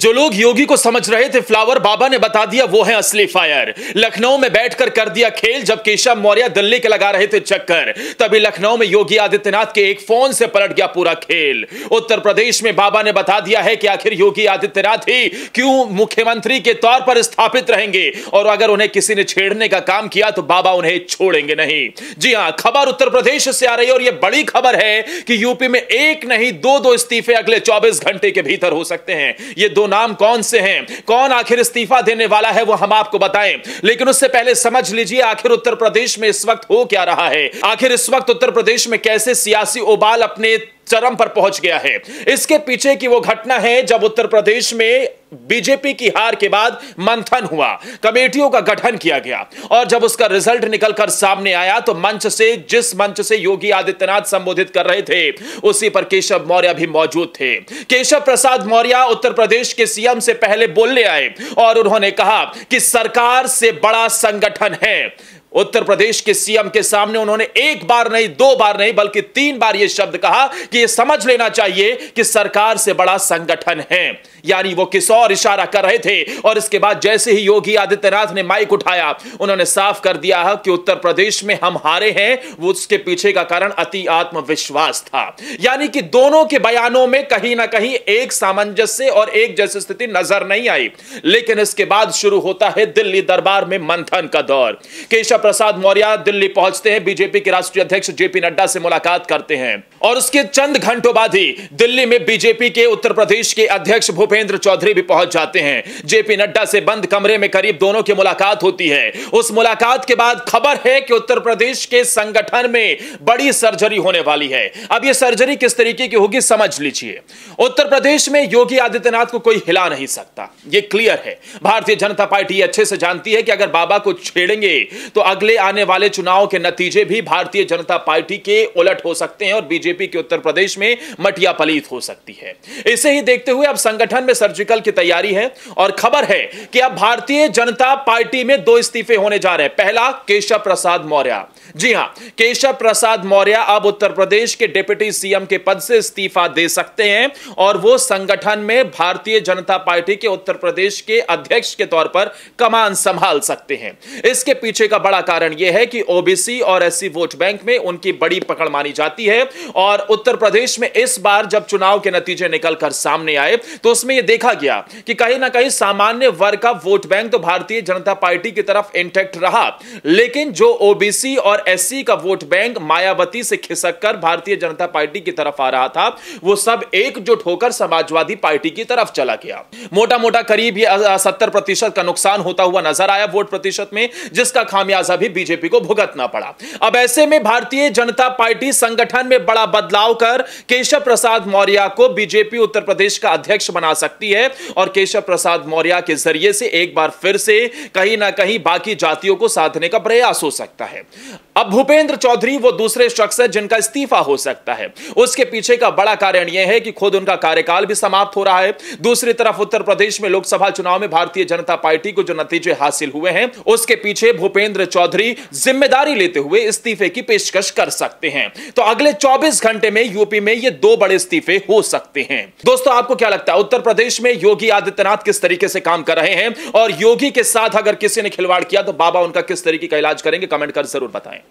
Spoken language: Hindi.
जो लोग योगी को समझ रहे थे फ्लावर बाबा ने बता दिया वो है असली फायर लखनऊ में बैठकर कर दिया खेल जब केशव मौर्य दिल्ली के लगा रहे थे चक्कर तभी लखनऊ में योगी आदित्यनाथ के एक फोन से पलट गया पूरा खेल उत्तर प्रदेश में बाबा ने बता दिया है कि आखिर योगी आदित्यनाथ ही क्यों मुख्यमंत्री के तौर पर स्थापित रहेंगे और अगर उन्हें किसी ने छेड़ने का काम किया तो बाबा उन्हें छोड़ेंगे नहीं जी हाँ खबर उत्तर प्रदेश से आ रही है और यह बड़ी खबर है कि यूपी में एक नहीं दो दो इस्तीफे अगले चौबीस घंटे के भीतर हो सकते हैं ये दो दो नाम कौन से हैं कौन आखिर इस्तीफा देने वाला है वो हम आपको बताएं लेकिन उससे पहले समझ लीजिए आखिर उत्तर प्रदेश में इस वक्त हो क्या रहा है आखिर इस वक्त उत्तर प्रदेश में कैसे सियासी उबाल अपने चरम पर पहुंच गया है इसके पीछे की वो घटना है जब उत्तर प्रदेश में बीजेपी की हार के बाद मंथन हुआ कमेटियों का गठन किया गया और जब उसका रिजल्ट निकलकर सामने आया तो मंच से जिस मंच से योगी आदित्यनाथ संबोधित कर रहे थे उसी पर केशव मौर्य भी मौजूद थे केशव प्रसाद मौर्य उत्तर प्रदेश के सीएम से पहले बोलने आए और उन्होंने कहा कि सरकार से बड़ा संगठन है उत्तर प्रदेश के सीएम के सामने उन्होंने एक बार नहीं दो बार नहीं बल्कि तीन बार यह शब्द कहा कि यह समझ लेना चाहिए कि सरकार से बड़ा संगठन है यानी वो किस और इशारा कर रहे थे और इसके बाद जैसे ही योगी आदित्यनाथ ने माइक उठाया उन्होंने साफ कर दिया कि उत्तर प्रदेश में हम हारे हैं वो उसके पीछे का कारण अति आत्मविश्वास था यानी कि दोनों के बयानों में कहीं ना कहीं एक सामंजस्य और एक जैसी स्थिति नजर नहीं आई लेकिन इसके बाद शुरू होता है दिल्ली दरबार में मंथन का दौर केशव प्रसाद मौर्य दिल्ली पहुंचते हैं बीजेपी के राष्ट्रीय अध्यक्ष जेपी नड्डा से मुलाकात करते हैं और उसके चंद घंटों बाद ही दिल्ली में बीजेपी के उत्तर प्रदेश के अध्यक्ष भूपेंद्र चौधरी भी पहुंच जाते हैं जेपी नड्डा से बंद कमरे में करीब दोनों की मुलाकात होती है उस मुलाकात के बाद खबर है कि उत्तर प्रदेश के संगठन में बड़ी सर्जरी होने वाली है अब यह सर्जरी किस तरीके की होगी समझ लीजिए उत्तर प्रदेश में योगी आदित्यनाथ को कोई हिला नहीं सकता यह क्लियर है भारतीय जनता पार्टी अच्छे से जानती है कि अगर बाबा को छेड़ेंगे तो अगले आने वाले चुनाव के नतीजे भी भारतीय जनता पार्टी के उलट हो सकते हैं और बीजेपी के उत्तर प्रदेश में मटिया पलीत हो सकती है इसे ही देखते हुए अब संगठन में सर्जिकल की तैयारी है और खबर है कि अब भारतीय जनता पार्टी में दो इस्तीफे होने जा रहे हैं पहला केशव प्रसाद मौर्य जी हां केशव प्रसाद मौर्य अब उत्तर प्रदेश के डिप्टी सीएम के पद से इस्तीफा दे सकते हैं और वो संगठन में भारतीय जनता पार्टी के उत्तर प्रदेश के अध्यक्ष के तौर पर कमान संभाल सकते हैं इसके पीछे का बड़ा कारण यह है कि ओबीसी और एससी वोट बैंक में उनकी बड़ी पकड़ मानी जाती है और उत्तर प्रदेश में इस बार जब चुनाव के नतीजे निकलकर सामने आए तो उसमें यह देखा गया कि कहीं ना कहीं सामान्य वर्ग का वोट बैंक तो भारतीय जनता पार्टी की तरफ इंटेक्ट रहा लेकिन जो ओबीसी और एससी का वोट बैंक मायावती से खिसक कर भारतीय जनता पार्टी की तरफ आ रहा था वो सब एकजुट होकर समाजवादी पार्टी की तरफ चला गया मोटा मोटा करीब सत्तर प्रतिशत का नुकसान होता हुआ नजर आया वोट प्रतिशत में जिसका खामियाजा खुलासा भी बीजेपी को भुगतना पड़ा अब ऐसे में भारतीय जनता पार्टी संगठन में बड़ा बदलाव कर केशव प्रसाद मौर्य को बीजेपी उत्तर प्रदेश का अध्यक्ष बना सकती है और केशव प्रसाद मौर्य के जरिए से एक बार फिर से कहीं ना कहीं बाकी जातियों को साधने का प्रयास हो सकता है अब भूपेंद्र चौधरी वो दूसरे शख्स है जिनका इस्तीफा हो सकता है उसके पीछे का बड़ा कारण यह है कि खुद उनका कार्यकाल भी समाप्त हो रहा है दूसरी तरफ उत्तर प्रदेश में लोकसभा चुनाव में भारतीय जनता पार्टी को जो नतीजे हासिल हुए हैं उसके पीछे भूपेंद्र चौधरी चौधरी जिम्मेदारी लेते हुए इस्तीफे की पेशकश कर सकते हैं तो अगले 24 घंटे में यूपी में ये दो बड़े इस्तीफे हो सकते हैं दोस्तों आपको क्या लगता है उत्तर प्रदेश में योगी आदित्यनाथ किस तरीके से काम कर रहे हैं और योगी के साथ अगर किसी ने खिलवाड़ किया तो बाबा उनका किस तरीके का इलाज करेंगे कमेंट कर जरूर बताएं